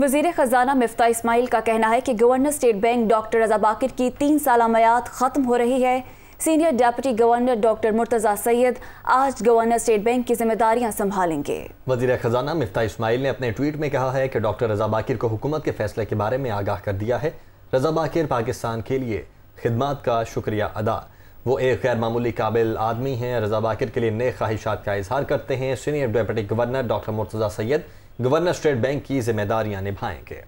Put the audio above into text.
वजीर खजाना मफ्ता इसमाइल का कहना है कि governor state bank doctor Raza Baqir की तीन साल मयाद ख़त्म हो रही है senior deputy governor doctor Murtaza Syed आज गवर्नर स्टेट बैंक की जिम्मेदारियां संभालेंगे वजीर खजाना मफ्ता इसमाइल ने अपने ट्वीट में कहा है कि डॉक्टर रजा बाकिर को हुकूमत के फैसले के बारे में आगाह कर दिया है रजा बाकिर पाकिस्तान के लिए खिदमत का शुक्रिया अदा वो एक गैर मामूली काबिल आदमी हैं रजा बाकिर के लिए नए ख्वाहिशात का इजहार करते हैं senior deputy governor doctor Murtaza Syed governor state bank की जिम्मेदारियां निभाएंगे